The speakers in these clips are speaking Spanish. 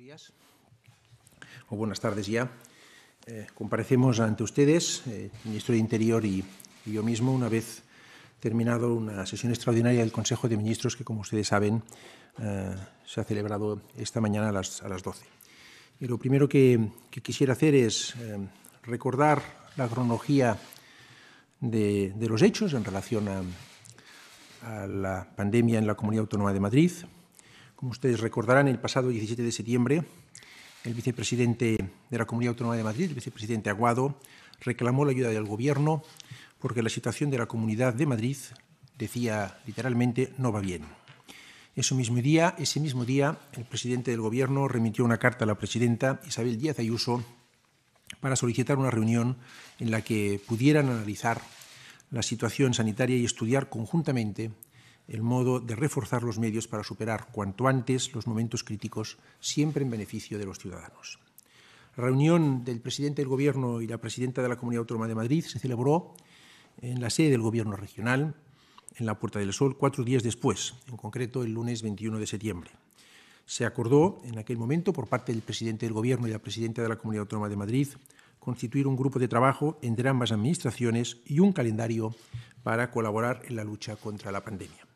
días o buenas tardes ya. Eh, comparecemos ante ustedes, el eh, ministro de Interior y, yo mismo, una vez terminado una sesión extraordinaria del Consejo de Ministros que, como ustedes saben, eh, se ha celebrado esta mañana a las, 12. Y lo primero que, quisiera hacer es recordar la cronología de, los hechos en relación a la pandemia en la Comunidad Autónoma de Madrid, como ustedes recordarán, el pasado 17 de septiembre, el vicepresidente de la Comunidad Autónoma de Madrid, el vicepresidente Aguado, reclamó la ayuda del Gobierno porque la situación de la Comunidad de Madrid, decía literalmente, no va bien. Ese mismo día, ese mismo día el presidente del Gobierno remitió una carta a la presidenta Isabel Díaz Ayuso para solicitar una reunión en la que pudieran analizar la situación sanitaria y estudiar conjuntamente el modo de reforzar los medios para superar cuanto antes los momentos críticos, siempre en beneficio de los ciudadanos. La reunión del presidente del Gobierno y la presidenta de la Comunidad Autónoma de Madrid se celebró en la sede del Gobierno regional, en la Puerta del Sol, cuatro días después, en concreto el lunes 21 de septiembre. Se acordó en aquel momento, por parte del presidente del Gobierno y la presidenta de la Comunidad Autónoma de Madrid, constituir un grupo de trabajo entre ambas administraciones y un calendario para colaborar en la lucha contra la pandemia.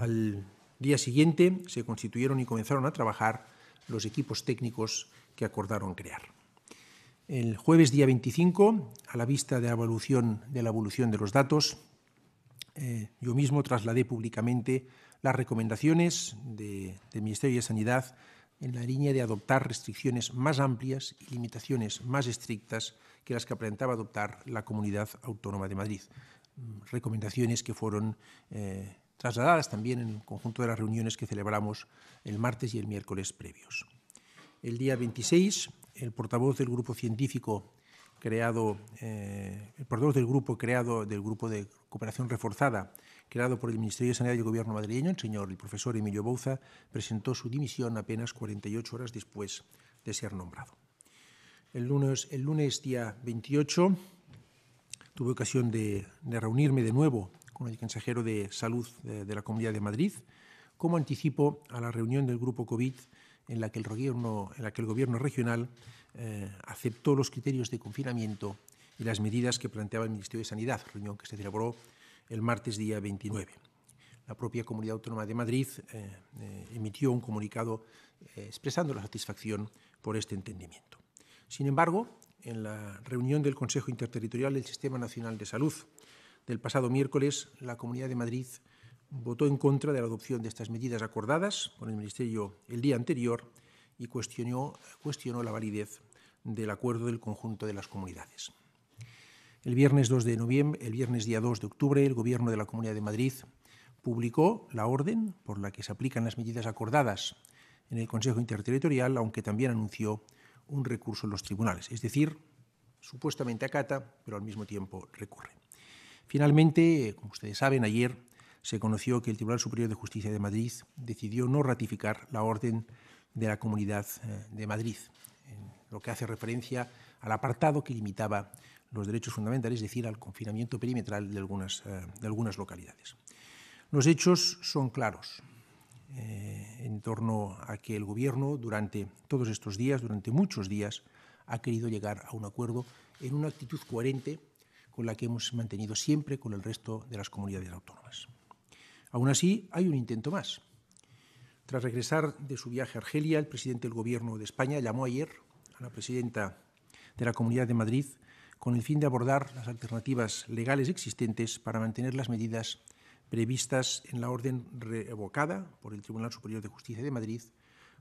Al día siguiente se constituyeron y comenzaron a trabajar los equipos técnicos que acordaron crear. El jueves día 25, a la vista de la evolución de, la evolución de los datos, eh, yo mismo trasladé públicamente las recomendaciones del Ministerio de Sanidad en la línea de adoptar restricciones más amplias y limitaciones más estrictas que las que aparentaba adoptar la Comunidad Autónoma de Madrid. Mm, recomendaciones que fueron eh, trasladadas también en el conjunto de las reuniones que celebramos el martes y el miércoles previos. El día 26, el portavoz del grupo científico creado, eh, el portavoz del grupo creado del grupo de cooperación reforzada creado por el Ministerio de Sanidad y el Gobierno madrileño, el señor el profesor Emilio Bouza, presentó su dimisión apenas 48 horas después de ser nombrado. El lunes, el lunes día 28 tuve ocasión de, de reunirme de nuevo con el consejero de Salud de la Comunidad de Madrid, como anticipo a la reunión del Grupo COVID en la que el gobierno, en la que el gobierno regional eh, aceptó los criterios de confinamiento y las medidas que planteaba el Ministerio de Sanidad, reunión que se celebró el martes día 29. La propia Comunidad Autónoma de Madrid eh, eh, emitió un comunicado expresando la satisfacción por este entendimiento. Sin embargo, en la reunión del Consejo Interterritorial del Sistema Nacional de Salud, del pasado miércoles, la Comunidad de Madrid votó en contra de la adopción de estas medidas acordadas con el Ministerio el día anterior y cuestionó, la validez del acuerdo del conjunto de las comunidades. El viernes 2 de noviembre, el viernes día 2 de octubre, el Gobierno de la Comunidad de Madrid publicó la orden por la que se aplican las medidas acordadas en el Consejo Interterritorial, aunque también anunció un recurso en los tribunales, es decir, supuestamente acata, pero al mismo tiempo recurre. Finalmente, como ustedes saben, ayer se conoció que el Tribunal Superior de Justicia de Madrid decidió no ratificar la orden de la Comunidad eh, de Madrid, en lo que hace referencia al apartado que limitaba los derechos fundamentales, es decir, al confinamiento perimetral de algunas, eh, de algunas localidades. Los hechos son claros eh, en torno a que el Gobierno durante todos estos días, durante muchos días, ha querido llegar a un acuerdo en una actitud coherente con la que hemos mantenido siempre con el resto de las comunidades autónomas. Aún así, hay un intento más. Tras regresar de su viaje a Argelia, el presidente del Gobierno de España llamó ayer a la presidenta de la Comunidad de Madrid con el fin de abordar las alternativas legales existentes para mantener las medidas previstas en la orden revocada por el Tribunal Superior de Justicia de Madrid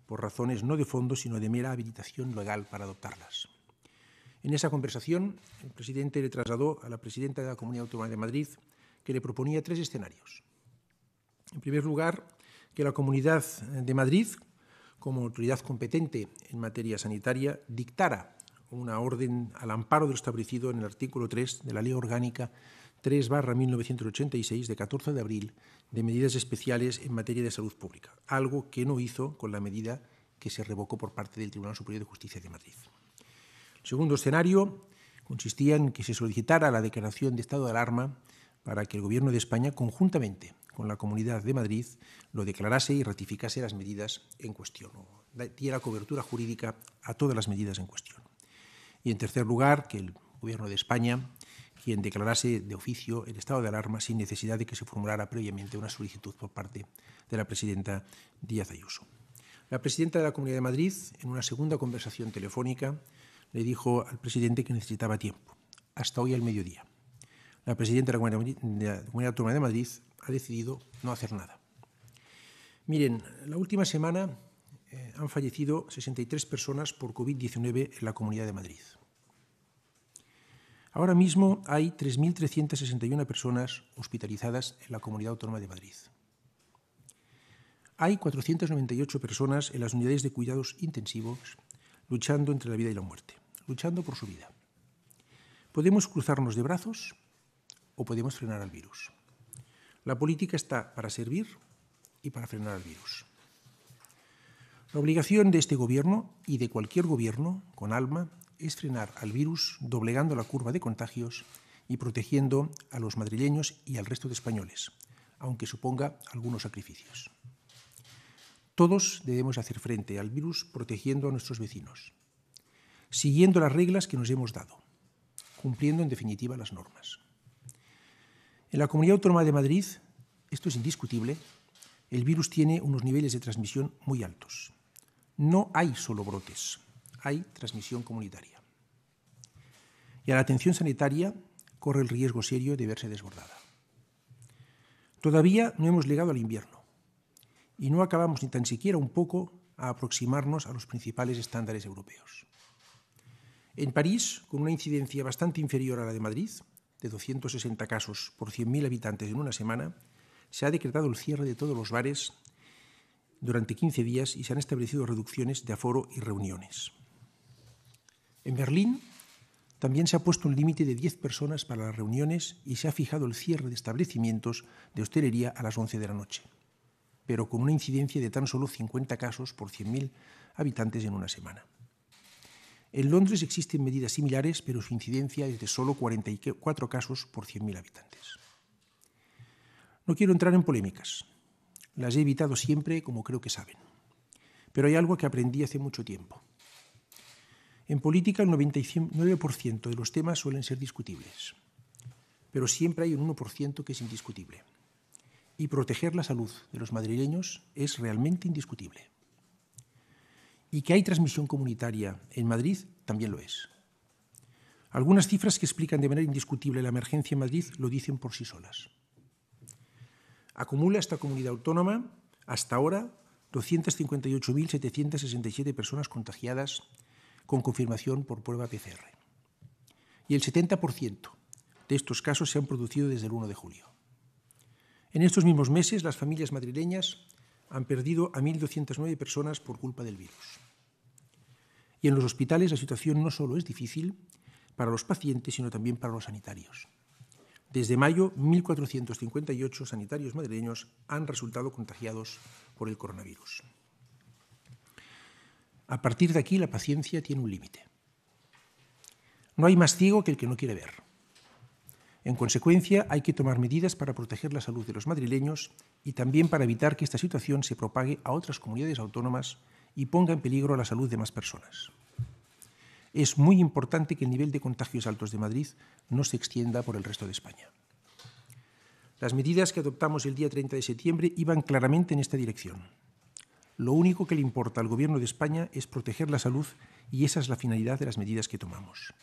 por razones no de fondo, sino de mera habilitación legal para adoptarlas. En esa conversación, el presidente le trasladó a la presidenta de la Comunidad Autónoma de Madrid que le proponía tres escenarios. En primer lugar, que la Comunidad de Madrid, como autoridad competente en materia sanitaria, dictara una orden al amparo de lo establecido en el artículo 3 de la Ley Orgánica 3-1986 de 14 de abril de medidas especiales en materia de salud pública, algo que no hizo con la medida que se revocó por parte del Tribunal Superior de Justicia de Madrid segundo escenario consistía en que se solicitara la declaración de estado de alarma para que el Gobierno de España, conjuntamente con la Comunidad de Madrid, lo declarase y ratificase las medidas en cuestión, o diera cobertura jurídica a todas las medidas en cuestión. Y en tercer lugar, que el Gobierno de España, quien declarase de oficio el estado de alarma sin necesidad de que se formulara previamente una solicitud por parte de la presidenta Díaz Ayuso. La presidenta de la Comunidad de Madrid, en una segunda conversación telefónica, le dijo al presidente que necesitaba tiempo, hasta hoy al mediodía. La presidenta de la Comunidad Autónoma de Madrid ha decidido no hacer nada. Miren, la última semana eh, han fallecido 63 personas por COVID-19 en la Comunidad de Madrid. Ahora mismo hay 3.361 personas hospitalizadas en la Comunidad Autónoma de Madrid. Hay 498 personas en las unidades de cuidados intensivos luchando entre la vida y la muerte, luchando por su vida. Podemos cruzarnos de brazos o podemos frenar al virus. La política está para servir y para frenar al virus. La obligación de este gobierno y de cualquier gobierno con alma es frenar al virus doblegando la curva de contagios y protegiendo a los madrileños y al resto de españoles, aunque suponga algunos sacrificios. Todos debemos hacer frente al virus protegiendo a nuestros vecinos, siguiendo las reglas que nos hemos dado, cumpliendo en definitiva las normas. En la Comunidad Autónoma de Madrid, esto es indiscutible, el virus tiene unos niveles de transmisión muy altos. No hay solo brotes, hay transmisión comunitaria. Y a la atención sanitaria corre el riesgo serio de verse desbordada. Todavía no hemos llegado al invierno y no acabamos ni tan siquiera un poco a aproximarnos a los principales estándares europeos. En París, con una incidencia bastante inferior a la de Madrid, de 260 casos por 100.000 habitantes en una semana, se ha decretado el cierre de todos los bares durante 15 días y se han establecido reducciones de aforo y reuniones. En Berlín también se ha puesto un límite de 10 personas para las reuniones y se ha fijado el cierre de establecimientos de hostelería a las 11 de la noche pero con una incidencia de tan solo 50 casos por 100.000 habitantes en una semana. En Londres existen medidas similares, pero su incidencia es de solo 44 casos por 100.000 habitantes. No quiero entrar en polémicas. Las he evitado siempre, como creo que saben. Pero hay algo que aprendí hace mucho tiempo. En política el 99% de los temas suelen ser discutibles, pero siempre hay un 1% que es indiscutible y proteger la salud de los madrileños es realmente indiscutible. Y que hay transmisión comunitaria en Madrid también lo es. Algunas cifras que explican de manera indiscutible la emergencia en Madrid lo dicen por sí solas. Acumula esta comunidad autónoma hasta ahora 258.767 personas contagiadas con confirmación por prueba PCR. Y el 70% de estos casos se han producido desde el 1 de julio. En estos mismos meses, las familias madrileñas han perdido a 1.209 personas por culpa del virus. Y en los hospitales la situación no solo es difícil para los pacientes, sino también para los sanitarios. Desde mayo, 1.458 sanitarios madrileños han resultado contagiados por el coronavirus. A partir de aquí, la paciencia tiene un límite. No hay más ciego que el que no quiere ver. En consecuencia, hay que tomar medidas para proteger la salud de los madrileños y también para evitar que esta situación se propague a otras comunidades autónomas y ponga en peligro la salud de más personas. Es muy importante que el nivel de contagios altos de Madrid no se extienda por el resto de España. Las medidas que adoptamos el día 30 de septiembre iban claramente en esta dirección. Lo único que le importa al Gobierno de España es proteger la salud y esa es la finalidad de las medidas que tomamos.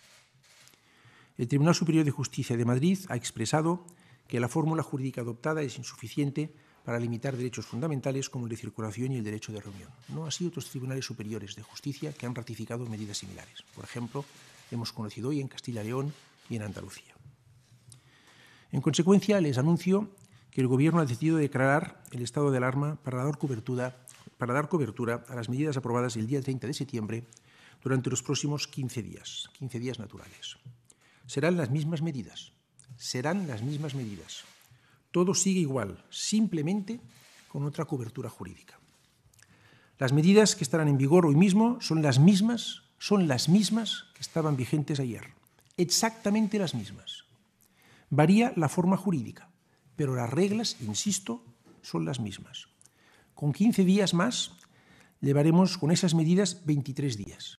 El Tribunal Superior de Justicia de Madrid ha expresado que la fórmula jurídica adoptada es insuficiente para limitar derechos fundamentales como el de circulación y el derecho de reunión. No así otros tribunales superiores de justicia que han ratificado medidas similares. Por ejemplo, hemos conocido hoy en Castilla y León y en Andalucía. En consecuencia, les anuncio que el Gobierno ha decidido declarar el estado de alarma para dar cobertura, para dar cobertura a las medidas aprobadas el día 30 de septiembre durante los próximos 15 días, 15 días naturales serán las mismas medidas, serán las mismas medidas. Todo sigue igual, simplemente con otra cobertura jurídica. Las medidas que estarán en vigor hoy mismo son las mismas, son las mismas que estaban vigentes ayer, exactamente las mismas. Varía la forma jurídica, pero las reglas, insisto, son las mismas. Con 15 días más llevaremos con esas medidas 23 días.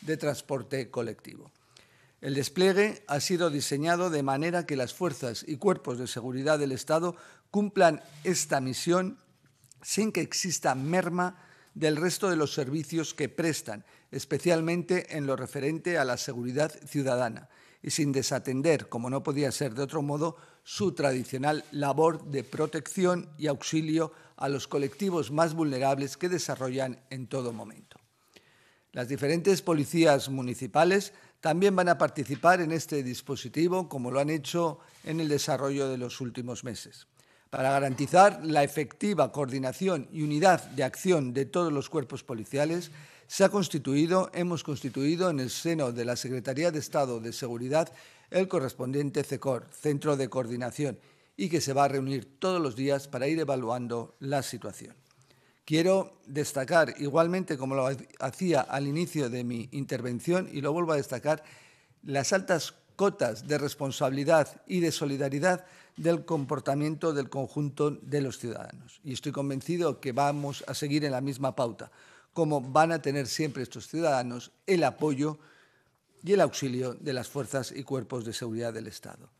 de transporte colectivo. El despliegue ha sido diseñado de manera que las fuerzas y cuerpos de seguridad del Estado cumplan esta misión sin que exista merma del resto de los servicios que prestan, especialmente en lo referente a la seguridad ciudadana, y sin desatender, como no podía ser de otro modo, su tradicional labor de protección y auxilio a los colectivos más vulnerables que desarrollan en todo momento. Las diferentes policías municipales también van a participar en este dispositivo, como lo han hecho en el desarrollo de los últimos meses. Para garantizar la efectiva coordinación y unidad de acción de todos los cuerpos policiales, se ha constituido, hemos constituido en el seno de la Secretaría de Estado de Seguridad el correspondiente CECOR, Centro de Coordinación, y que se va a reunir todos los días para ir evaluando la situación. Quiero destacar, igualmente como lo hacía al inicio de mi intervención, y lo vuelvo a destacar, las altas cotas de responsabilidad y de solidaridad del comportamiento del conjunto de los ciudadanos. Y estoy convencido que vamos a seguir en la misma pauta, como van a tener siempre estos ciudadanos el apoyo y el auxilio de las fuerzas y cuerpos de seguridad del Estado.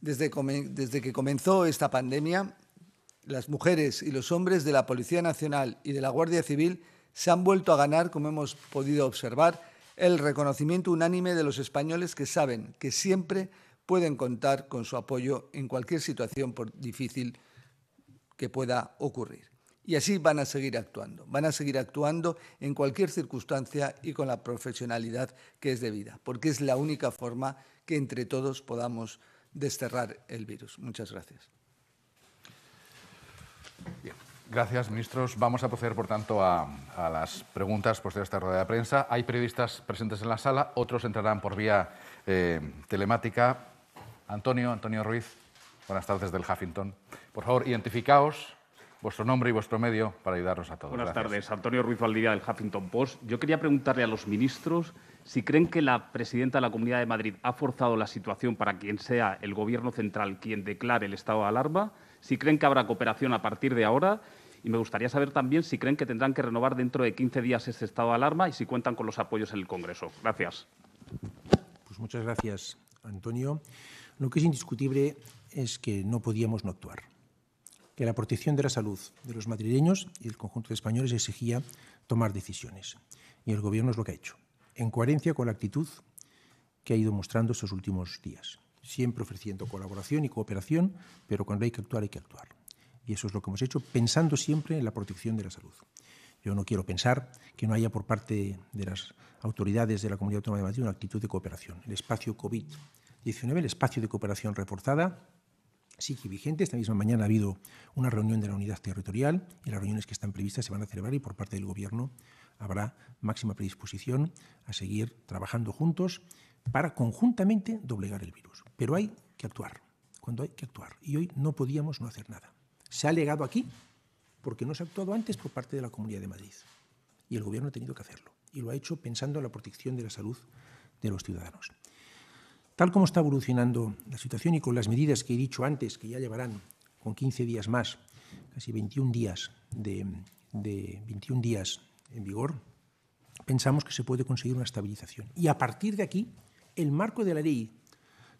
Desde, desde que comenzó esta pandemia, las mujeres y los hombres de la Policía Nacional y de la Guardia Civil se han vuelto a ganar, como hemos podido observar, el reconocimiento unánime de los españoles que saben que siempre pueden contar con su apoyo en cualquier situación difícil que pueda ocurrir. Y así van a seguir actuando, van a seguir actuando en cualquier circunstancia y con la profesionalidad que es debida, porque es la única forma que entre todos podamos desterrar el virus. Muchas gracias. Gracias, ministros. Vamos a proceder, por tanto, a, las preguntas de esta rueda de prensa. Hay periodistas presentes en la sala, otros entrarán por vía eh, telemática. Antonio, Antonio Ruiz, buenas tardes del Huffington. Por favor, identificaos vuestro nombre y vuestro medio para ayudarnos a todos. Buenas tardes, Antonio Ruiz Valdivia del Huffington Post. Yo quería preguntarle a los ministros si creen que la presidenta de la Comunidad de Madrid ha forzado la situación para quien sea el Gobierno central quien declare el estado de alarma, si creen que habrá cooperación a partir de ahora y me gustaría saber también si creen que tendrán que renovar dentro de 15 días ese estado de alarma y si cuentan con los apoyos en el Congreso. Gracias. Pues muchas gracias, Antonio. Lo que es indiscutible es que no podíamos no actuar, que la protección de la salud de los madrileños y del conjunto de españoles exigía tomar decisiones. Y el Gobierno es lo que ha hecho en coherencia con la actitud que ha ido mostrando estos últimos días, siempre ofreciendo colaboración y cooperación, pero cuando hay que actuar hay que actuar. Y eso es lo que hemos hecho, pensando siempre en la protección de la salud. Yo no quiero pensar que no haya por parte de las autoridades de la Comunidad Autónoma de Madrid una actitud de cooperación. El espacio COVID-19, el espacio de cooperación reforzada, sigue vigente. Esta misma mañana ha habido una reunión de la unidad territorial y las reuniones que están previstas se van a celebrar y por parte del Gobierno habrá máxima predisposición a seguir trabajando juntos para conjuntamente doblegar el virus. Pero hay que actuar, cuando hay que actuar. Y hoy no podíamos no hacer nada. Se ha legado aquí porque no se ha actuado antes por parte de la Comunidad de Madrid. Y el Gobierno ha tenido que hacerlo. Y lo ha hecho pensando en la protección de la salud de los ciudadanos. Tal como está evolucionando la situación y con las medidas que he dicho antes, que ya llevarán con 15 días más, casi 21 días de, de 21 días en vigor, pensamos que se puede conseguir una estabilización. Y a partir de aquí, el marco de la ley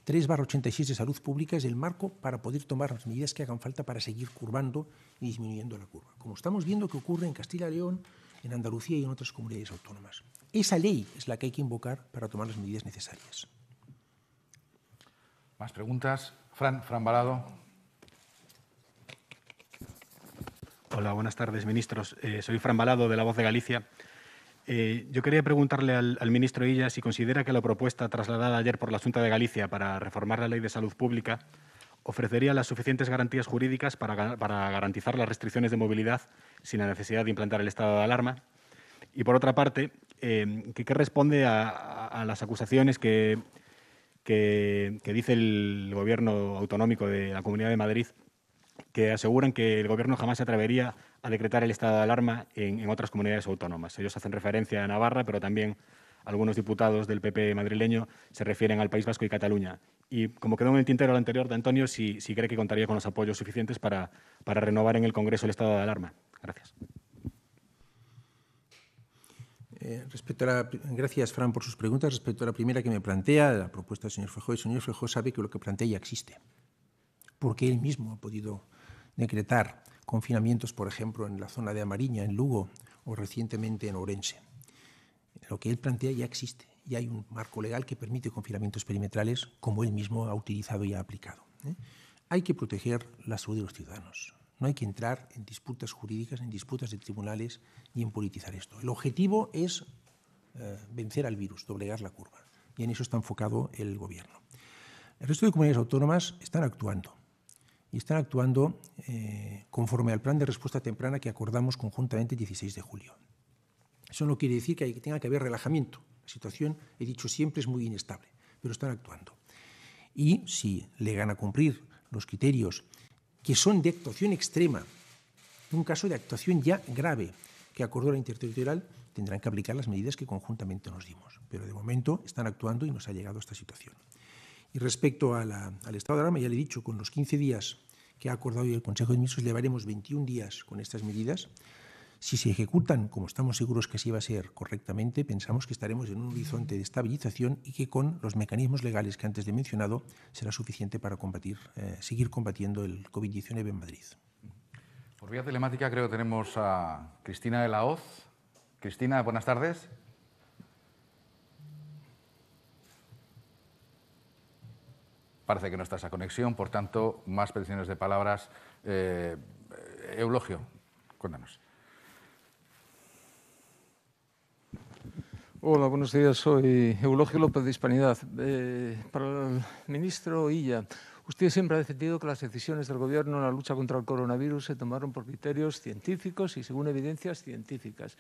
3-86 de salud pública es el marco para poder tomar las medidas que hagan falta para seguir curvando y disminuyendo la curva, como estamos viendo que ocurre en Castilla y León, en Andalucía y en otras comunidades autónomas. Esa ley es la que hay que invocar para tomar las medidas necesarias. Más preguntas. Fran Balado. Hola, buenas tardes, ministros. Eh, soy Fran Balado, de La Voz de Galicia. Eh, yo quería preguntarle al, ministro Illa si considera que la propuesta trasladada ayer por la Junta de Galicia para reformar la Ley de Salud Pública ofrecería las suficientes garantías jurídicas para, garantizar las restricciones de movilidad sin la necesidad de implantar el estado de alarma. Y por otra parte, eh, ¿qué, responde a, las acusaciones que, que dice el Gobierno autonómico de la Comunidad de Madrid que aseguran que el Gobierno jamás se atrevería a decretar el estado de alarma en, en, otras comunidades autónomas. Ellos hacen referencia a Navarra, pero también algunos diputados del PP madrileño se refieren al País Vasco y Cataluña. Y como quedó en el tintero lo anterior de Antonio, si, si, cree que contaría con los apoyos suficientes para, para renovar en el Congreso el estado de alarma. Gracias. Eh, respecto a gracias, Fran, por sus preguntas. Respecto a la primera que me plantea, la propuesta del señor Fejó, el señor Fejó sabe que lo que plantea ya existe porque él mismo ha podido decretar confinamientos, por ejemplo, en la zona de Amariña, en Lugo, o recientemente en Orense. Lo que él plantea ya existe, ya hay un marco legal que permite confinamientos perimetrales como él mismo ha utilizado y ha aplicado. ¿eh? Hay que proteger la salud de los ciudadanos. No hay que entrar en disputas jurídicas, en disputas de tribunales y en politizar esto. El objetivo es eh, vencer al virus, doblegar la curva. Y en eso está enfocado el Gobierno. El resto de comunidades autónomas están actuando y están actuando eh, conforme al plan de respuesta temprana que acordamos conjuntamente el 16 de julio. Eso no quiere decir que, tenga que haber relajamiento. La situación, he dicho siempre, es muy inestable, pero están actuando. Y si llegan a cumplir los criterios que son de actuación extrema, en un caso de actuación ya grave que acordó la interterritorial, tendrán que aplicar las medidas que conjuntamente nos dimos. Pero de momento están actuando y nos ha llegado a esta situación. Y respecto al estado de alarma, ya le he dicho, con los 15 días que ha acordado hoy el Consejo de Ministros, llevaremos 21 días con estas medidas. Si se ejecutan, como estamos seguros que así va a ser correctamente, pensamos que estaremos en un horizonte de estabilización y que con los mecanismos legales que antes he mencionado será suficiente para combatir, eh, seguir combatiendo el COVID-19 en Madrid. Por vía telemática creo que tenemos a Cristina de la Hoz. Cristina, buenas tardes. Parece que no está esa conexión, por tanto, más peticiones de palabras. Eh, eh, Eulogio, cuéntanos. Hola, buenos días. Soy Eulogio López de Hispanidad. Eh, para el ministro Illa, usted siempre ha defendido que las decisiones del Gobierno en la lucha contra el coronavirus se tomaron por criterios científicos y según evidencias científicas.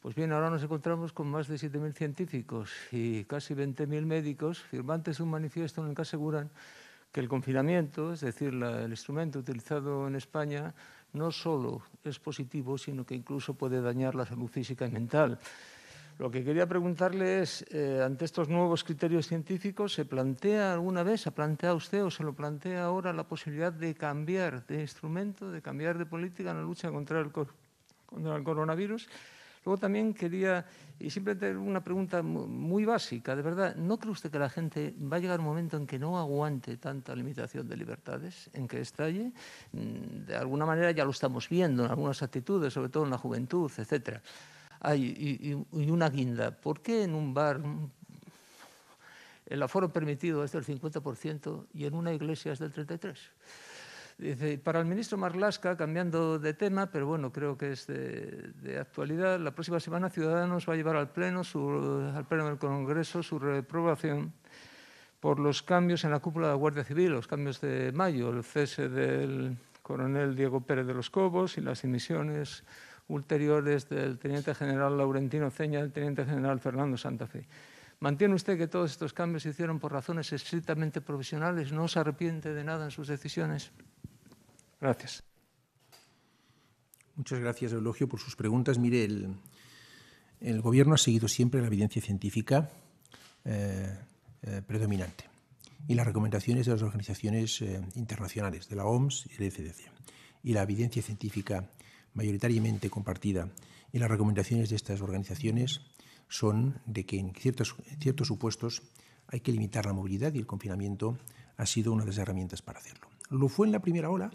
Pues bien, ahora nos encontramos con más de 7.000 científicos y casi 20.000 médicos firmantes de un manifiesto en el que aseguran que el confinamiento, es decir, el instrumento utilizado en España, no solo es positivo, sino que incluso puede dañar la salud física y mental. Lo que quería preguntarle es, eh, ante estos nuevos criterios científicos, ¿se plantea alguna vez, ha planteado usted o se lo plantea ahora la posibilidad de cambiar de instrumento, de cambiar de política en la lucha contra el coronavirus? Luego también quería, y simplemente una pregunta muy básica, de verdad, ¿no cree usted que la gente va a llegar un momento en que no aguante tanta limitación de libertades, en que estalle? Mm, de alguna manera ya lo estamos viendo en algunas actitudes, sobre todo en la juventud, etcétera. Hay y una guinda. ¿Por qué en un bar el aforo permitido es del 50% y en una iglesia es del 33%? Dice, para el ministro Marlasca, cambiando de tema, pero bueno, creo que es de, actualidad, la próxima semana Ciudadanos va a llevar al pleno, al pleno del Congreso su reprobación por los cambios en la cúpula de la Guardia Civil, los cambios de mayo, el cese del coronel Diego Pérez de los Cobos y las emisiones ulteriores del teniente general Laurentino Ceña y del teniente general Fernando Santa Fe. ¿Mantiene usted que todos estos cambios se hicieron por razones estrictamente profesionales? ¿No se arrepiente de nada en sus decisiones? Gracias. Muchas gracias, Eulogio, por sus preguntas. Mire, el, Gobierno ha seguido siempre la evidencia científica eh, eh, predominante y las recomendaciones de las organizaciones eh, internacionales, de la OMS y el CDC, e Y la evidencia científica mayoritariamente compartida y las recomendaciones de estas organizaciones son de que en ciertos supuestos hay que limitar la movilidad y el confinamiento ha sido una de las herramientas para hacerlo. Lo fue en la primera ola,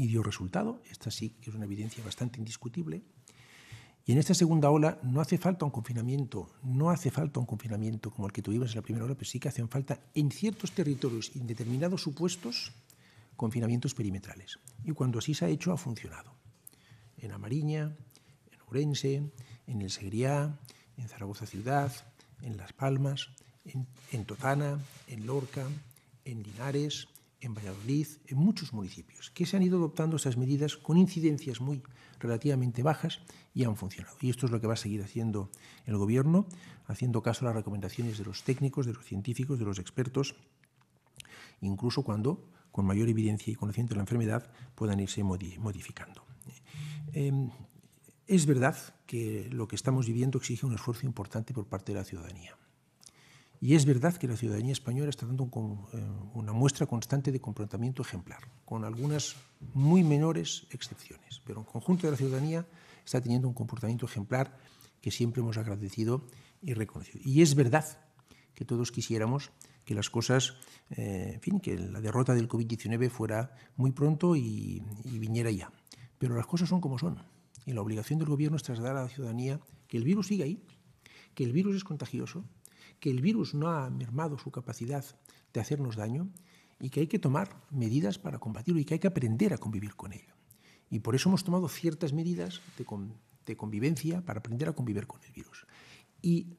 y dio resultado. Esta sí que es una evidencia bastante indiscutible. Y en esta segunda ola no hace falta un confinamiento, no hace falta un confinamiento como el que tuvimos en la primera ola, pero sí que hacen falta en ciertos territorios y en determinados supuestos confinamientos perimetrales. Y cuando así se ha hecho, ha funcionado. En Amariña, en Ourense, en El Segriá, en Zaragoza Ciudad, en Las Palmas, en, en Totana, en Lorca, en Linares, en Valladolid, en muchos municipios, que se han ido adoptando esas medidas con incidencias muy relativamente bajas y han funcionado. Y esto es lo que va a seguir haciendo el Gobierno, haciendo caso a las recomendaciones de los técnicos, de los científicos, de los expertos, incluso cuando, con mayor evidencia y conocimiento de la enfermedad, puedan irse modificando. Em, es verdad que lo que estamos viviendo exige un esfuerzo importante por parte de la ciudadanía. Y es verdad que la ciudadanía española está dando eh, una muestra constante de comportamiento ejemplar, con algunas muy menores excepciones, pero el conjunto de la ciudadanía está teniendo un comportamiento ejemplar que siempre hemos agradecido y reconocido. Y es verdad que todos quisiéramos que las cosas, eh, en fin, que la derrota del COVID-19 fuera muy pronto y, y viniera ya. Pero las cosas son como son. Y la obligación del gobierno es trasladar a la ciudadanía que el virus sigue ahí, que el virus es contagioso, que el virus no ha mermado su capacidad de hacernos daño y que hay que tomar medidas para combatirlo y que hay que aprender a convivir con ello. Y por eso hemos tomado ciertas medidas de, convivencia para aprender a convivir con el virus. Y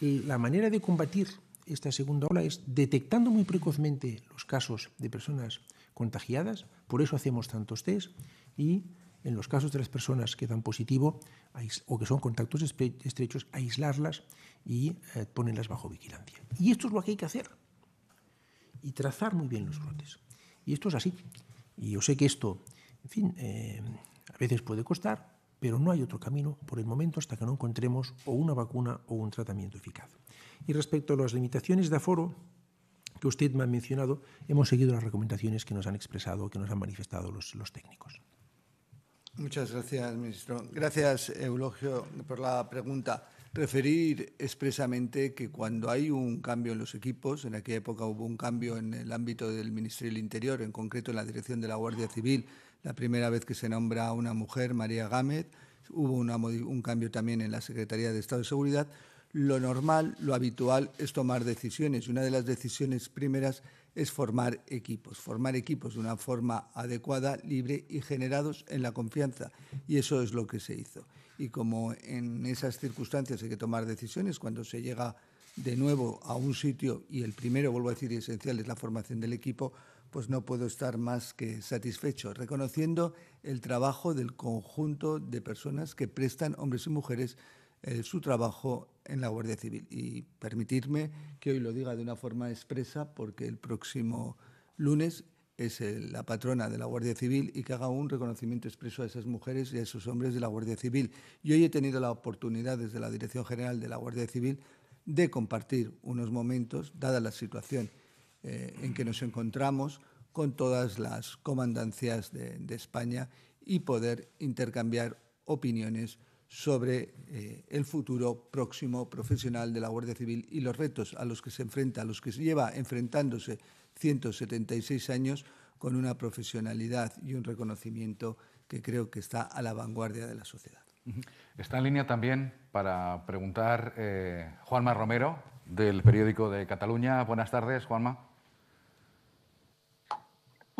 la manera de combatir esta segunda ola es detectando muy precozmente los casos de personas contagiadas, por eso hacemos tantos test y en los casos de las personas que dan positivo o que son contactos estrechos, aislarlas y eh, ponerlas bajo vigilancia. Y esto es lo que hay que hacer. Y trazar muy bien los brotes. Y esto es así. Y yo sé que esto, en fin, eh, a veces puede costar, pero no hay otro camino por el momento hasta que no encontremos o una vacuna o un tratamiento eficaz. Y respecto a las limitaciones de aforo, que usted me ha mencionado, hemos seguido las recomendaciones que nos han expresado, que nos han manifestado los técnicos. Muchas gracias, ministro. Gracias, Eulogio, por la pregunta. Referir expresamente que cuando hay un cambio en los equipos, en aquella época hubo un cambio en el ámbito del Ministerio del Interior, en concreto en la dirección de la Guardia Civil, la primera vez que se nombra a una mujer, María Gámez, hubo un cambio también en la Secretaría de Estado de Seguridad. Lo normal, lo habitual es tomar decisiones. Una de las decisiones primeras es formar equipos, formar equipos de una forma adecuada, libre y generados en la confianza. Y eso es lo que se hizo. Y como en esas circunstancias hay que tomar decisiones, cuando se llega de nuevo a un sitio, y el primero, vuelvo a decir, esencial es la formación del equipo, pues no puedo estar más que satisfecho, reconociendo el trabajo del conjunto de personas que prestan, hombres y mujeres, eh, su trabajo en la Guardia Civil. Y permitirme que hoy lo diga de una forma expresa, porque el próximo lunes es la patrona de la Guardia Civil y que haga un reconocimiento expreso a esas mujeres y a esos hombres de la Guardia Civil. Y hoy he tenido la oportunidad desde la Dirección General de la Guardia Civil de compartir unos momentos, dada la situación eh, en que nos encontramos, con todas las comandancias de España y poder intercambiar opiniones sobre eh, el futuro próximo profesional de la Guardia Civil y los retos a los que se enfrenta, a los que se lleva enfrentándose 176 años con una profesionalidad y un reconocimiento que creo que está a la vanguardia de la sociedad. Está en línea también para preguntar eh, Juanma Romero, del periódico de Cataluña. Buenas tardes, Juanma.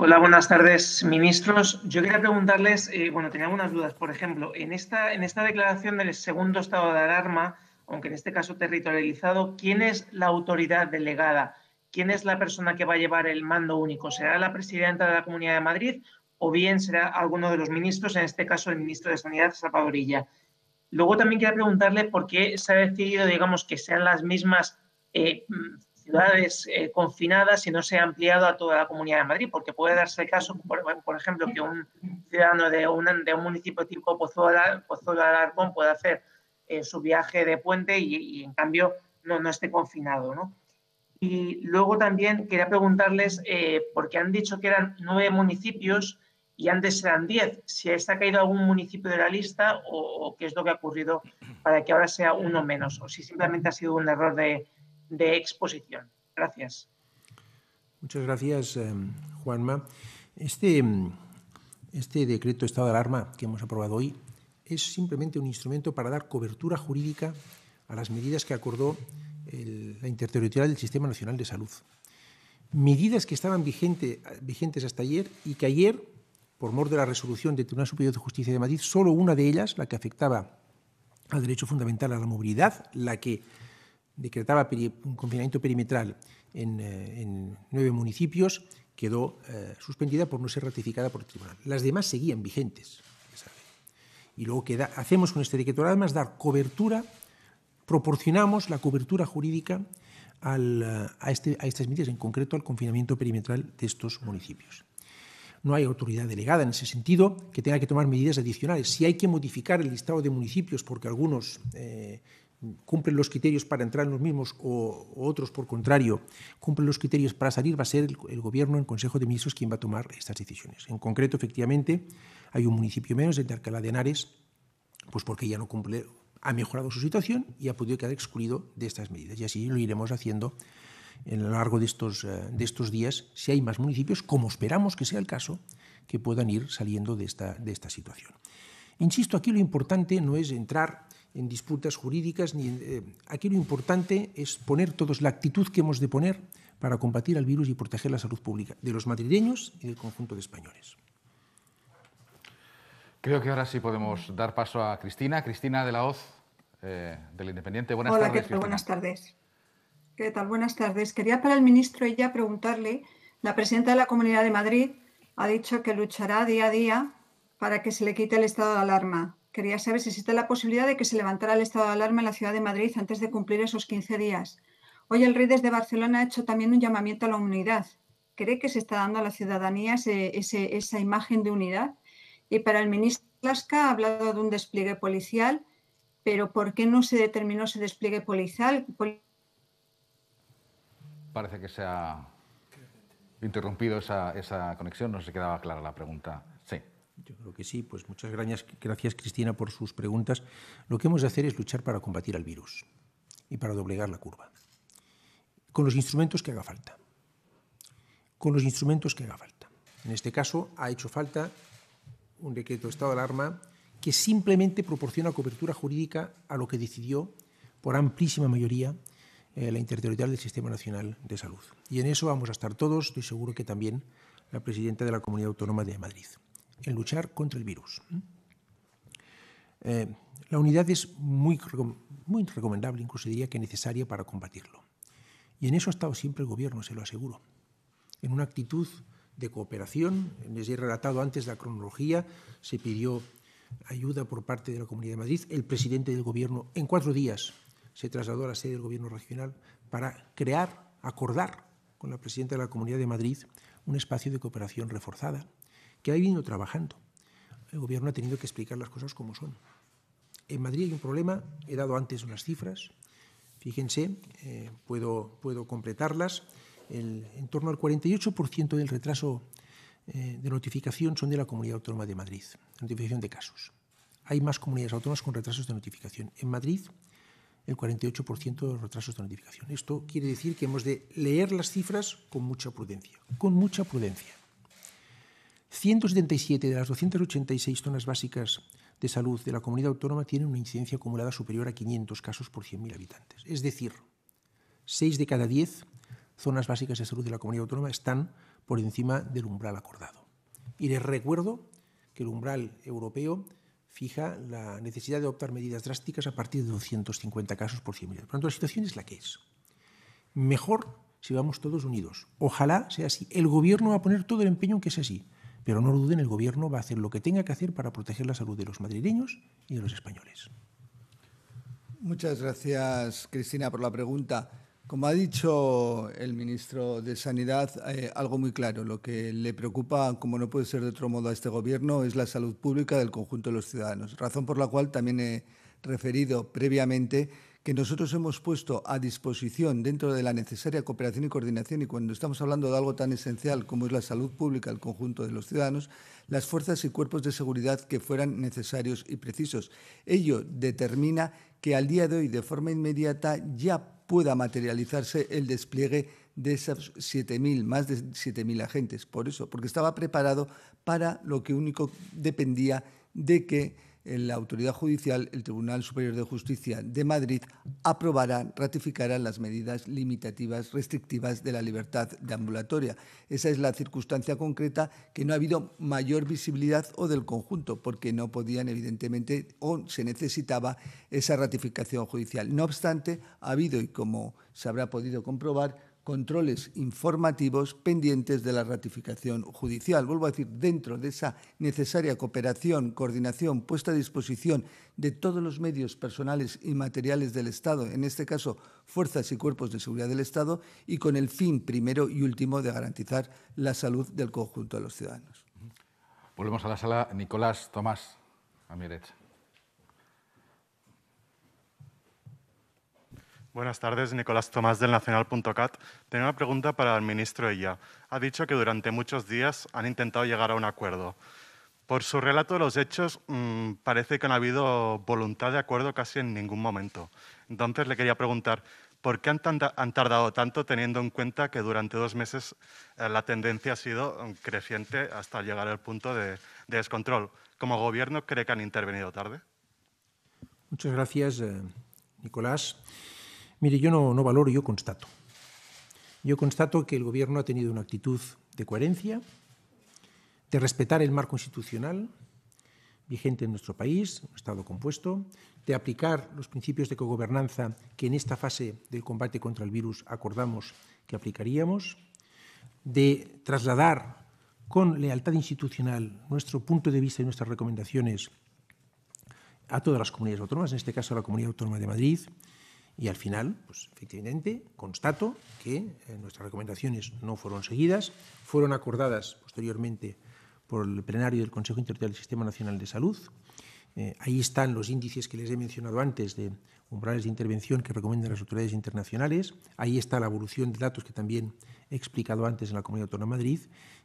Hola, buenas tardes, ministros. Yo quería preguntarles, eh, bueno, tenía algunas dudas. Por ejemplo, en esta, en esta declaración del segundo estado de alarma, aunque en este caso territorializado, ¿quién es la autoridad delegada? ¿Quién es la persona que va a llevar el mando único? ¿Será la presidenta de la Comunidad de Madrid o bien será alguno de los ministros, en este caso el ministro de Sanidad, Salvadorilla? Luego también quería preguntarle por qué se ha decidido, digamos, que sean las mismas eh, ciudades eh, confinadas y no se ha ampliado a toda la Comunidad de Madrid, porque puede darse el caso, por, ejemplo, que un ciudadano de un, de un municipio tipo Pozuelo, Alarcón pueda hacer eh, su viaje de puente y, en cambio no, no, esté confinado. ¿no? Y luego también quería preguntarles, eh, porque han dicho que eran nueve municipios y antes eran diez, si ha caído algún municipio de la lista o qué es lo que ha ocurrido para que ahora sea uno menos, o si simplemente ha sido un error de de exposición. Gracias. Muchas gracias, eh, Juanma. Este, este decreto de estado de alarma que hemos aprobado hoy es simplemente un instrumento para dar cobertura jurídica a las medidas que acordó la interterritorial del Sistema Nacional de Salud. Medidas que estaban vigente, vigentes hasta ayer y que ayer, por mor de la resolución del Tribunal Superior de Justicia de Madrid, solo una de ellas, la que afectaba al derecho fundamental a la movilidad, la que decretaba un confinamiento perimetral en, eh, nueve municipios, quedó eh, suspendida por no ser ratificada por el tribunal. Las demás seguían vigentes. Y luego que hacemos con este decreto, además, dar cobertura, proporcionamos la cobertura jurídica eh, este, a, estas medidas, en concreto al confinamiento perimetral de estos municipios. No hay autoridad delegada en ese sentido que tenga que tomar medidas adicionales. Si hay que modificar el listado de municipios porque algunos cumplen los criterios para entrar en los mismos o, otros, por contrario, cumplen los criterios para salir, va a ser el, Gobierno, el Consejo de Ministros, quien va a tomar estas decisiones. En concreto, efectivamente, hay un municipio menos, el de Alcalá de Henares, pues porque ya no cumple, ha mejorado su situación y ha podido quedar excluido de estas medidas. Y así lo iremos haciendo a lo largo de estos, eh, de estos días, si hay más municipios, como esperamos que sea el caso, que puedan ir saliendo de esta, de esta situación. Insisto, aquí lo importante no es entrar en disputas jurídicas. Ni eh, aquí lo importante es poner todos la actitud que hemos de poner para combatir al virus y proteger la salud pública de los madrileños y del conjunto de españoles. Creo que ahora sí podemos dar paso a Cristina. Cristina de la Hoz, eh, del Independiente. Buenas tardes. buenas tardes. ¿Qué tal? Buenas tardes. Quería para el ministro ella preguntarle, la presidenta de la Comunidad de Madrid ha dicho que luchará día a día para que se le quite el estado de alarma. Quería saber si existe la posibilidad de que se levantara el estado de alarma en la ciudad de Madrid antes de cumplir esos 15 días. Hoy el rey desde Barcelona ha hecho también un llamamiento a la unidad. ¿Cree que se está dando a la ciudadanía esa imagen de unidad? Y para el ministro Lasca ha hablado de un despliegue policial, pero ¿por qué no se determinó ese despliegue policial? Parece que se ha interrumpido esa, esa conexión, no se quedaba clara la pregunta. Yo creo que sí, pues muchas gracias, gracias Cristina por sus preguntas. Lo que hemos de hacer es luchar para combatir al virus y para doblegar la curva, con los instrumentos que haga falta, con los instrumentos que haga falta. En este caso ha hecho falta un decreto de estado de alarma que simplemente proporciona cobertura jurídica a lo que decidió por amplísima mayoría eh, la interterritorial del Sistema Nacional de Salud. Y en eso vamos a estar todos, estoy seguro que también la presidenta de la Comunidad Autónoma de Madrid en luchar contra el virus. ¿Mm? Eh, la unidad es muy, muy recomendable, incluso diría que necesaria para combatirlo. Y en eso ha estado siempre el gobierno, se lo aseguro. En una actitud de cooperación, les he relatado antes la cronología, se pidió ayuda por parte de la Comunidad de Madrid. El presidente del gobierno en cuatro días se trasladó a la sede del gobierno regional para crear, acordar con la presidenta de la Comunidad de Madrid un espacio de cooperación reforzada que ha venido trabajando. El gobierno ha tenido que explicar las cosas como son. En Madrid hay un problema, he dado antes unas cifras, fíjense, eh, puedo, puedo completarlas. en torno al 48% del retraso eh, de notificación son de la Comunidad Autónoma de Madrid, notificación de casos. Hay más comunidades autónomas con retrasos de notificación. En Madrid, el 48% de retrasos de notificación. Esto quiere decir que hemos de leer las cifras con mucha prudencia, con mucha prudencia. 177 de las 286 zonas básicas de salud de la comunidad autónoma tienen una incidencia acumulada superior a 500 casos por 100.000 habitantes. Es decir, 6 de cada 10 zonas básicas de salud de la comunidad autónoma están por encima del umbral acordado. Y les recuerdo que el umbral europeo fija la necesidad de adoptar medidas drásticas a partir de 250 casos por 100.000. Por lo tanto, la situación es la que es. Mejor si vamos todos unidos. Ojalá sea así. El gobierno va a poner todo el empeño en que sea así. Pero no duden, el gobierno va a hacer lo que tenga que hacer para proteger la salud de los madrileños y de los españoles. Muchas gracias, Cristina, por la pregunta. Como ha dicho el ministro de Sanidad, eh, algo muy claro. Lo que le preocupa, como no puede ser de otro modo, a este gobierno es la salud pública del conjunto de los ciudadanos, razón por la cual también he referido previamente que nosotros hemos puesto a disposición dentro de la necesaria cooperación y coordinación, y cuando estamos hablando de algo tan esencial como es la salud pública el conjunto de los ciudadanos, las fuerzas y cuerpos de seguridad que fueran necesarios y precisos. Ello determina que al día de hoy, de forma inmediata, ya pueda materializarse el despliegue de esos 7.000, más de 7.000 agentes. Por eso, porque estaba preparado para lo que único dependía de que la autoridad judicial, el Tribunal Superior de Justicia de Madrid, aprobará, ratificará las medidas limitativas restrictivas de la libertad de ambulatoria. Esa es la circunstancia concreta que no ha habido mayor visibilidad o del conjunto, porque no podían, evidentemente, o se necesitaba esa ratificación judicial. No obstante, ha habido, y como se habrá podido comprobar, controles informativos pendientes de la ratificación judicial. Vuelvo a decir, dentro de esa necesaria cooperación, coordinación, puesta a disposición de todos los medios personales y materiales del Estado, en este caso fuerzas y cuerpos de seguridad del Estado, y con el fin primero y último de garantizar la salud del conjunto de los ciudadanos. Volvemos a la sala Nicolás Tomás, a mi derecha. Buenas tardes, Nicolás Tomás del Nacional.cat. Tengo una pregunta para el ministro Ella Ha dicho que durante muchos días han intentado llegar a un acuerdo. Por su relato de los hechos, mm, parece que no ha habido voluntad de acuerdo casi en ningún momento. Entonces le quería preguntar, ¿por qué han, tardado tanto teniendo en cuenta que durante dos meses eh, la tendencia ha sido mm, creciente hasta llegar al punto de, descontrol? ¿Como gobierno cree que han intervenido tarde? Muchas gracias, eh, Nicolás. Mire, yo no, valoro, yo constato. Yo constato que el Gobierno ha tenido una actitud de coherencia, de respetar el marco institucional vigente en nuestro país, un Estado compuesto, de aplicar los principios de cogobernanza que en esta fase del combate contra el virus acordamos que aplicaríamos, de trasladar con lealtad institucional nuestro punto de vista y nuestras recomendaciones a todas las comunidades autónomas, en este caso a la Comunidad Autónoma de Madrid, y al final, pues efectivamente, constato que eh, nuestras recomendaciones no fueron seguidas, fueron acordadas posteriormente por el plenario del Consejo Interterritorial del Sistema Nacional de Salud. Eh, ahí están los índices que les he mencionado antes de umbrales de intervención que recomiendan las autoridades internacionales. Ahí está la evolución de datos que también he explicado antes en la Comunidad Autónoma de Madrid.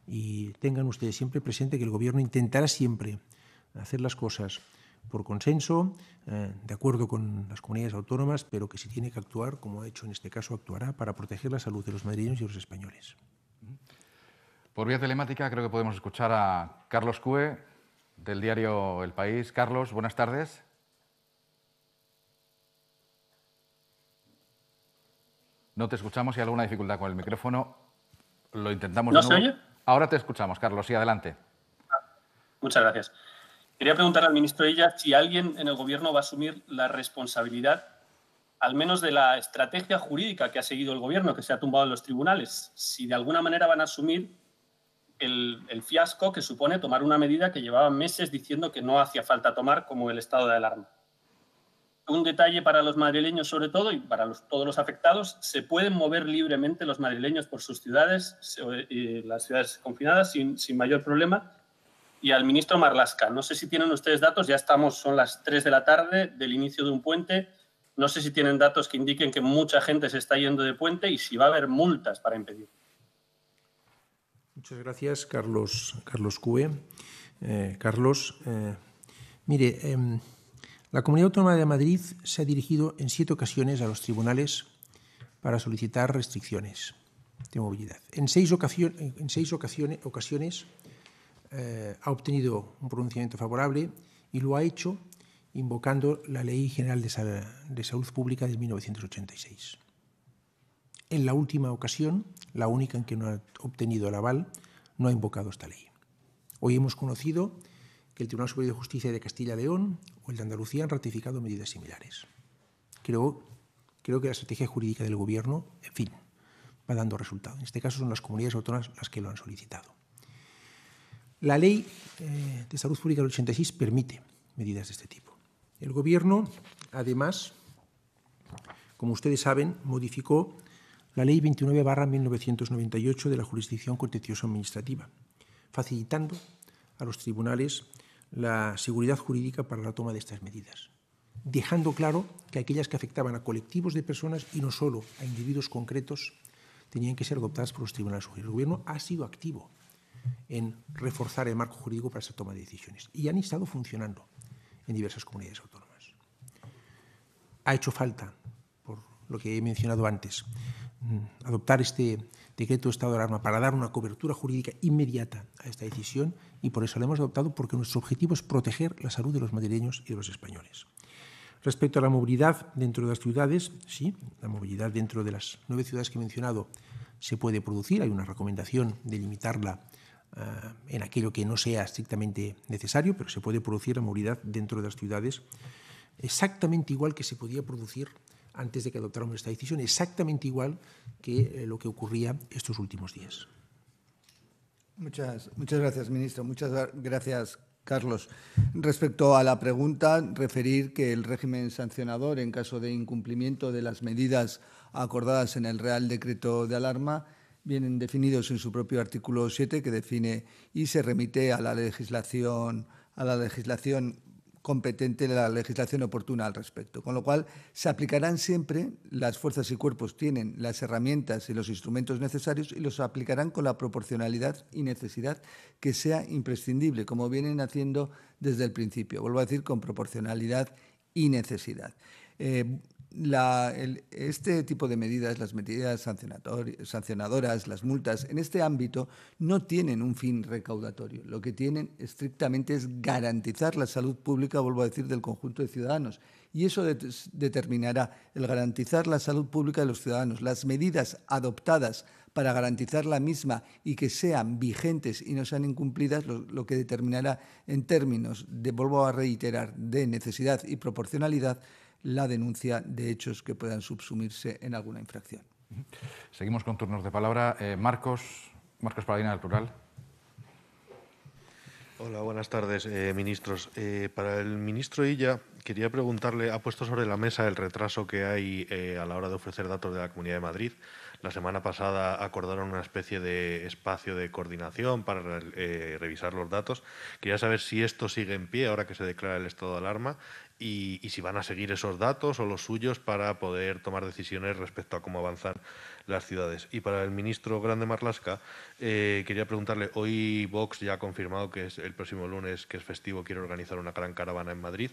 Y tengan ustedes siempre presente que el Gobierno intentará siempre hacer las cosas por consenso, eh, de acuerdo con las comunidades autónomas, pero que si tiene que actuar, como ha hecho en este caso, actuará para proteger la salud de los madrileños y los españoles. Por vía telemática creo que podemos escuchar a Carlos Cue del diario El País. Carlos, buenas tardes. No te escuchamos hay alguna dificultad con el micrófono. Lo intentamos. oye? Ahora te escuchamos, Carlos. y adelante. Ah, muchas gracias. Quería preguntar al ministro ella si alguien en el Gobierno va a asumir la responsabilidad, al menos de la estrategia jurídica que ha seguido el Gobierno, que se ha tumbado en los tribunales, si de alguna manera van a asumir el, fiasco que supone tomar una medida que llevaba meses diciendo que no hacía falta tomar, como el estado de alarma. Un detalle para los madrileños sobre todo y para todos los afectados, se pueden mover libremente los madrileños por sus ciudades, y eh, las ciudades confinadas, sin mayor problema y al ministro Marlasca. No sé si tienen ustedes datos, ya estamos, son las 3 de la tarde del inicio de un puente. No sé si tienen datos que indiquen que mucha gente se está yendo de puente y si va a haber multas para impedir. Muchas gracias, Carlos, Carlos Cue. Eh, Carlos, eh, mire, em, la Comunidad Autónoma de Madrid se ha dirigido en siete ocasiones a los tribunales para solicitar restricciones de movilidad. En seis, en seis ocasiones, ocasiones eh, ha obtenido un pronunciamiento favorable y lo ha hecho invocando la Ley General de, Salud, Pública de 1986. En la última ocasión, la única en que no ha obtenido el aval, no ha invocado esta ley. Hoy hemos conocido que el Tribunal Superior de Justicia de Castilla y León o el de Andalucía han ratificado medidas similares. Creo, creo que la estrategia jurídica del Gobierno, en fin, va dando resultado. En este caso son las comunidades autónomas las que lo han solicitado. La ley eh, de salud pública del 86 permite medidas de este tipo. El Gobierno, además, como ustedes saben, modificó la Ley 29-1998 de la Jurisdicción Contencioso-Administrativa, facilitando a los tribunales la seguridad jurídica para la toma de estas medidas, dejando claro que aquellas que afectaban a colectivos de personas y no solo a individuos concretos tenían que ser adoptadas por los tribunales. El Gobierno ha sido activo en reforzar el marco jurídico para esa toma de decisiones. Y han estado funcionando en diversas comunidades autónomas. Ha hecho falta, por lo que he mencionado antes, mm, adoptar este decreto de estado de alarma para dar una cobertura jurídica inmediata a esta decisión y por eso la hemos adoptado porque nuestro objetivo es proteger la salud de los madrileños y de los españoles. Respecto a la movilidad dentro de las ciudades, sí, la movilidad dentro de las nueve ciudades que he mencionado se puede producir. Hay una recomendación de limitarla eh, en aquello que no sea estrictamente necesario, pero se puede producir la movilidad dentro de las ciudades exactamente igual que se podía producir antes de que adoptáramos esta decisión, exactamente igual que eh, lo que ocurría estos últimos días. Muchas, muchas gracias, ministro. Muchas gracias, Carlos. Respecto a la pregunta, referir que el régimen sancionador, en caso de incumplimiento de las medidas acordadas en el Real Decreto de Alarma, vienen definidos en su propio artículo 7 que define y se remite a la legislación a la legislación competente, la legislación oportuna al respecto. Con lo cual, se aplicarán siempre, las fuerzas y cuerpos tienen las herramientas y los instrumentos necesarios y los aplicarán con la proporcionalidad y necesidad que sea imprescindible, como vienen haciendo desde el principio. Vuelvo a decir, con proporcionalidad y necesidad. Eh, el, este tipo de medidas, las medidas sancionadoras, las multas, en este ámbito no tienen un fin recaudatorio. Lo que tienen estrictamente es garantizar la salud pública, vuelvo a decir, del conjunto de ciudadanos. Y eso determinará el garantizar la salud pública de los ciudadanos, las medidas adoptadas para garantizar la misma y que sean vigentes y no sean incumplidas, lo, que determinará en términos de, vuelvo a reiterar, de necesidad y proporcionalidad, la denuncia de hechos que puedan subsumirse en alguna infracción. Seguimos con turnos de palabra. Eh, Marcos, Marcos Paladina del Plural. Hola, buenas tardes, eh, ministros. Eh, para el ministro Illa, quería preguntarle, ha puesto sobre la mesa el retraso que hay a la hora de ofrecer datos de la Comunidad de Madrid. La semana pasada acordaron una especie de espacio de coordinación para revisar los datos. Quería saber si esto sigue en pie ahora que se declara el estado de alarma y, si van a seguir esos datos o los suyos para poder tomar decisiones respecto a cómo avanzar las ciudades. Y para el ministro Grande Marlasca, eh, quería preguntarle, hoy Vox ya ha confirmado que es el próximo lunes, que es festivo, quiere organizar una gran caravana en Madrid.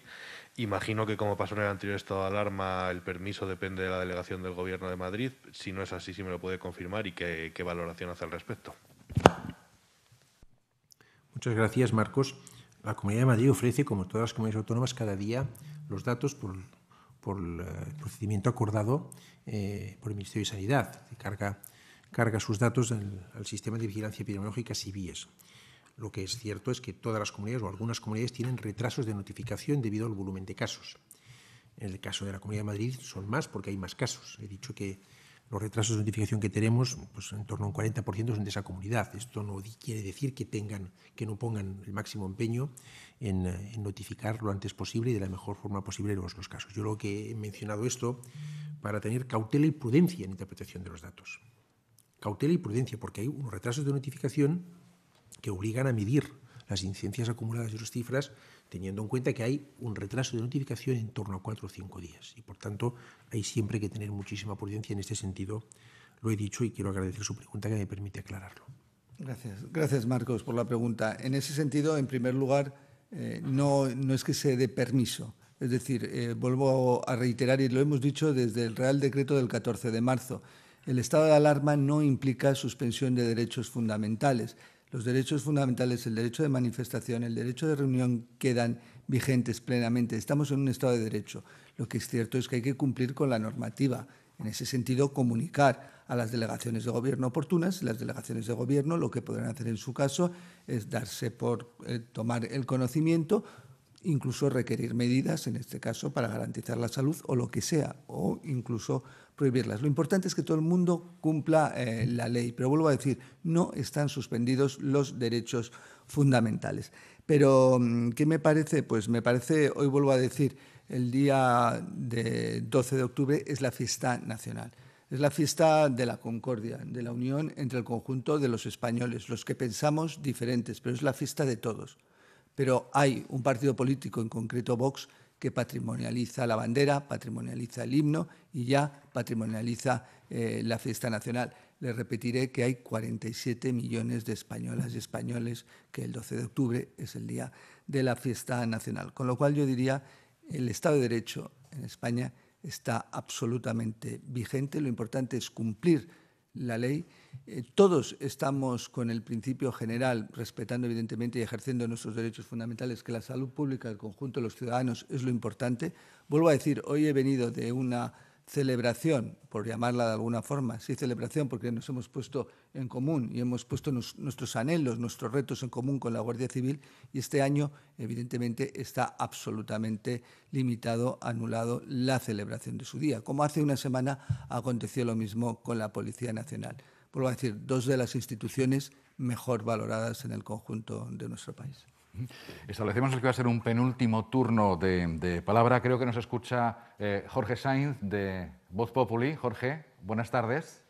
Imagino que como pasó en el anterior estado de alarma, el permiso depende de la delegación del Gobierno de Madrid. Si no es así, si me lo puede confirmar y qué, qué valoración hace al respecto. Muchas gracias, Marcos. La Comunidad de Madrid ofrece, como todas las comunidades autónomas, cada día los datos por, por eh, el procedimiento acordado eh, por el Ministerio de Sanidad. carga, carga sus datos al, sistema de vigilancia epidemiológica SIBIES. Lo que es cierto es que todas las comunidades o algunas comunidades tienen retrasos de notificación debido al volumen de casos. En el caso de la Comunidad de Madrid son más porque hay más casos. He dicho que los retrasos de notificación que tenemos, pues en torno a un 40% son de esa comunidad. Esto no quiere decir que, tengan, que no pongan el máximo empeño en, notificar lo antes posible y de la mejor forma posible los, los casos. Yo creo que he mencionado esto para tener cautela y prudencia en la interpretación de los datos. Cautela y prudencia, porque hay unos retrasos de notificación que obligan a medir las incidencias acumuladas y sus cifras teniendo en cuenta que hay un retraso de notificación en torno a cuatro o cinco días. Y por tanto, hay siempre que tener muchísima prudencia en este sentido. Lo he dicho y quiero agradecer su pregunta que me permite aclararlo. Gracias, gracias Marcos por la pregunta. En ese sentido, en primer lugar, eh, no, es que se dé permiso. Es decir, eh, vuelvo a reiterar y lo hemos dicho desde el Real Decreto del 14 de marzo. El estado de alarma no implica suspensión de derechos fundamentales los derechos fundamentales, el derecho de manifestación, el derecho de reunión quedan vigentes plenamente. Estamos en un Estado de Derecho. Lo que es cierto es que hay que cumplir con la normativa. En ese sentido, comunicar a las delegaciones de gobierno oportunas, las delegaciones de gobierno lo que podrán hacer en su caso es darse por eh, tomar el conocimiento, incluso requerir medidas, en este caso, para garantizar la salud o lo que sea, o incluso prohibirlas. Lo importante es que todo el mundo cumpla eh, la ley, pero vuelvo a decir, no están suspendidos los derechos fundamentales. Pero, mm, ¿qué me parece? Pues me parece, hoy vuelvo a decir, el día de 12 de octubre es la fiesta nacional. Es la fiesta de la concordia, de la unión entre el conjunto de los españoles, los que pensamos diferentes, pero es la fiesta de todos. Pero hay un partido político, en concreto Vox, que patrimonializa la bandera, patrimonializa el himno y ya patrimonializa eh, la fiesta nacional. Les repetiré que hay 47 millones de españolas y españoles que el 12 de octubre es el día de la fiesta nacional. Con lo cual yo diría, el Estado de Derecho en España está absolutamente vigente. Lo importante es cumplir la ley, eh, todos estamos con el principio general, respetando evidentemente y ejerciendo nuestros derechos fundamentales, que la salud pública del conjunto de los ciudadanos es lo importante. Vuelvo a decir, hoy he venido de una celebración, por llamarla de alguna forma, sí celebración porque nos hemos puesto en común y hemos puesto nuestros anhelos, nuestros retos en común con la Guardia Civil y este año evidentemente está absolutamente limitado, anulado la celebración de su día, como hace una semana aconteció lo mismo con la Policía Nacional. Vuelvo a decir, dos de las instituciones mejor valoradas en el conjunto de nuestro país. Establecemos el que va a ser un penúltimo turno de, palabra. Creo que nos escucha eh, Jorge Sainz de Voz Populi. Jorge, buenas tardes.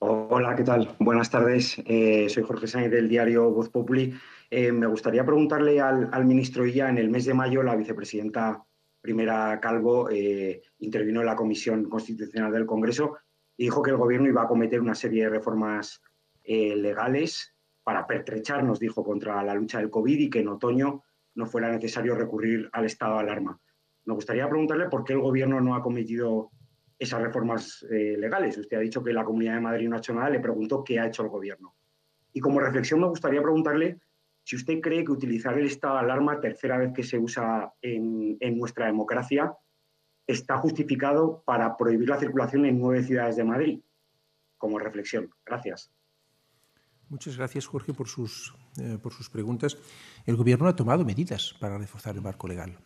Hola, ¿qué tal? Buenas tardes. Eh, soy Jorge Sainz del diario Voz Populi. Eh, me gustaría preguntarle al, al, ministro Illa, en el mes de mayo la vicepresidenta Primera Calvo intervino en la Comisión Constitucional del Congreso y dijo que el gobierno iba a cometer una serie de reformas legales para pertrecharnos, dijo, contra la lucha del COVID y que en otoño no fuera necesario recurrir al estado de alarma. Me gustaría preguntarle por qué el Gobierno no ha cometido esas reformas eh, legales. Usted ha dicho que la Comunidad de Madrid no ha hecho nada, le pregunto qué ha hecho el Gobierno. Y como reflexión me gustaría preguntarle si usted cree que utilizar el estado de alarma, tercera vez que se usa en nuestra democracia, está justificado para prohibir la circulación en nueve ciudades de Madrid. Como reflexión. Gracias. Muchas gracias, Jorge, por sus, eh, por sus preguntas. El Gobierno ha tomado medidas para reforzar el marco legal.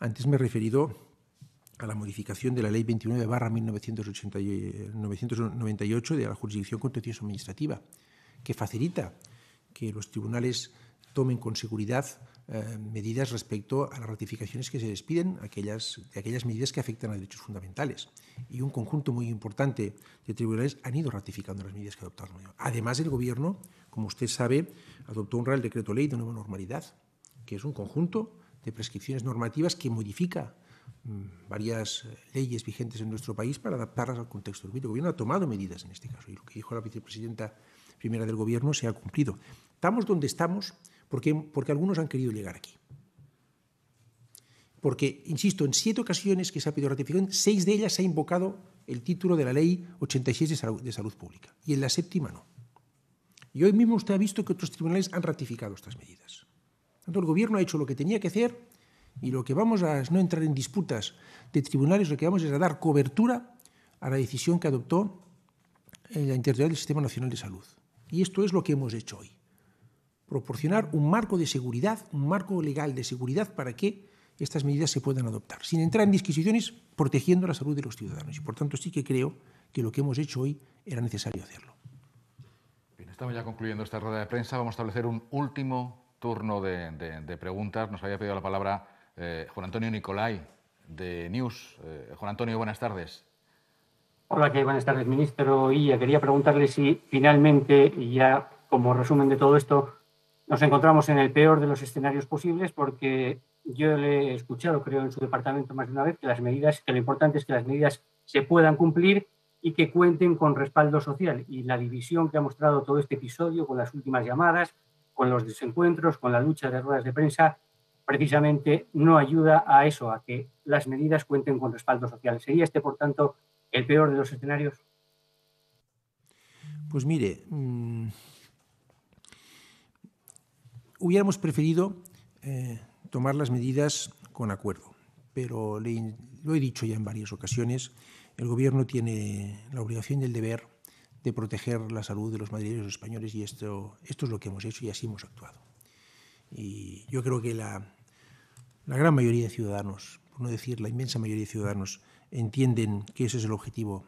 Antes me he referido a la modificación de la Ley 29 barra 1998 eh, de la Jurisdicción Contencioso Administrativa, que facilita que los tribunales tomen con seguridad eh, medidas respecto a las ratificaciones que se despiden, aquellas, de aquellas medidas que afectan a derechos fundamentales. Y un conjunto muy importante de tribunales han ido ratificando las medidas que adoptaron Además, el Gobierno, como usted sabe, adoptó un Real Decreto Ley de Nueva Normalidad, que es un conjunto de prescripciones normativas que modifica mm, varias eh, leyes vigentes en nuestro país para adaptarlas al contexto del El gobierno ha tomado medidas en este caso y lo que dijo la vicepresidenta primera del gobierno se ha cumplido. Estamos donde estamos porque, algunos han querido llegar aquí. Porque, insisto, en siete ocasiones que se ha pedido ratificación, seis de ellas se ha invocado el título de la Ley 86 de Salud, Pública, y en la séptima no. Y hoy mismo usted ha visto que otros tribunales han ratificado estas medidas. Tanto el Gobierno ha hecho lo que tenía que hacer y lo que vamos a no entrar en disputas de tribunales, lo que vamos es a dar cobertura a la decisión que adoptó eh, la Interioridad del Sistema Nacional de Salud. Y esto es lo que hemos hecho hoy proporcionar un marco de seguridad, un marco legal de seguridad para que estas medidas se puedan adoptar, sin entrar en disquisiciones, protegiendo la salud de los ciudadanos. Y por tanto sí que creo que lo que hemos hecho hoy era necesario hacerlo. Bien, estamos ya concluyendo esta rueda de prensa. Vamos a establecer un último turno de, preguntas. Nos había pedido la palabra eh, Juan Antonio Nicolai, de News. Eh, Juan Antonio, buenas tardes. Hola, qué buenas tardes, ministro. Y ya quería preguntarle si finalmente, y ya como resumen de todo esto, nos encontramos en el peor de los escenarios posibles porque yo le he escuchado, creo, en su departamento más de una vez que las medidas, que lo importante es que las medidas se puedan cumplir y que cuenten con respaldo social. Y la división que ha mostrado todo este episodio con las últimas llamadas, con los desencuentros, con la lucha de ruedas de prensa, precisamente no ayuda a eso, a que las medidas cuenten con respaldo social. ¿Sería este, por tanto, el peor de los escenarios? Pues mire, mm, hubiéramos preferido eh, tomar las medidas con acuerdo, pero lo he dicho ya en varias ocasiones, el Gobierno tiene la obligación y el deber de proteger la salud de los madrileños españoles y esto, es lo que hemos hecho y así hemos actuado. Y yo creo que la, gran mayoría de ciudadanos, por no decir la inmensa mayoría de ciudadanos, entienden que ese es el objetivo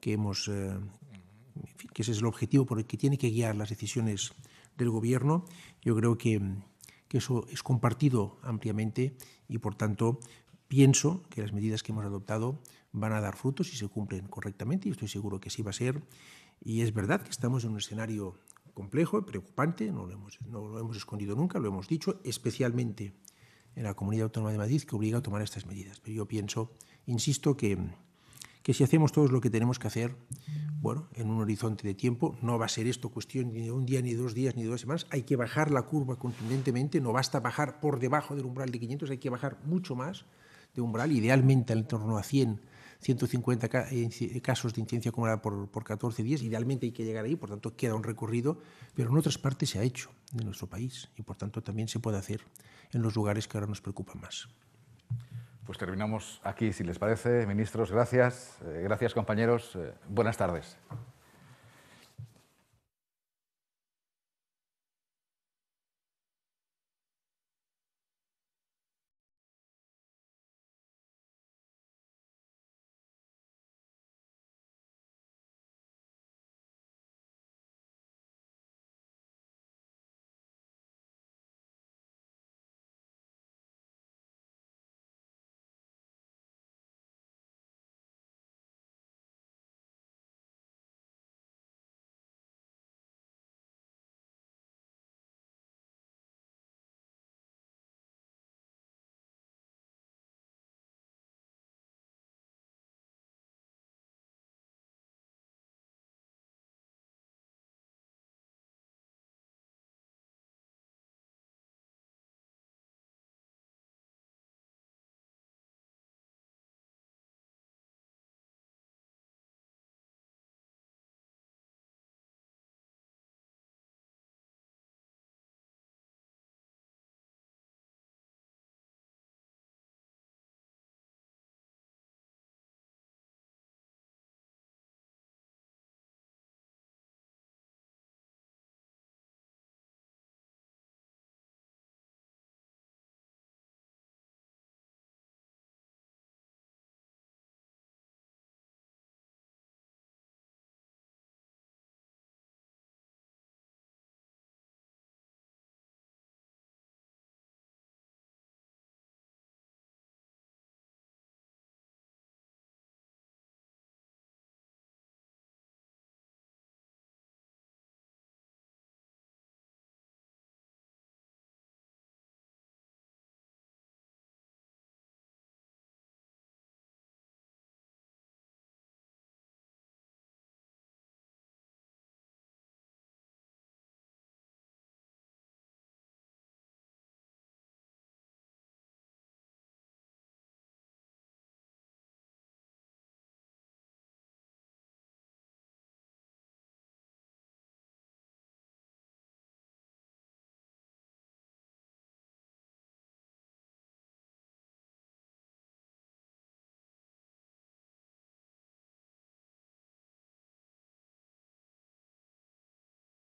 que hemos, eh, que ese es el objetivo por el que tiene que guiar las decisiones del gobierno, yo creo que, que eso es compartido ampliamente y, por tanto, pienso que las medidas que hemos adoptado van a dar frutos si se cumplen correctamente y estoy seguro que sí va a ser. Y es verdad que estamos en un escenario complejo, y preocupante, no lo hemos, no lo hemos escondido nunca, lo hemos dicho, especialmente en la Comunidad Autónoma de Madrid, que obliga a tomar estas medidas. Pero yo pienso, insisto, que que si hacemos todo lo que tenemos que hacer, bueno, en un horizonte de tiempo, no va a ser esto cuestión ni de un día, ni de dos días, ni de dos semanas, hay que bajar la curva contundentemente, no basta bajar por debajo del umbral de 500, hay que bajar mucho más de umbral, idealmente en torno a 100 150 eh, eh, casos de incidencia acumulada por, por, 14 días. Idealmente hay que llegar ahí, por tanto queda un recorrido, pero en otras partes se ha hecho en nuestro país y por tanto también se puede hacer en los lugares que ahora nos preocupan más. Pues terminamos aquí, si les parece. Ministros, gracias. Eh, gracias, compañeros. Eh, buenas tardes.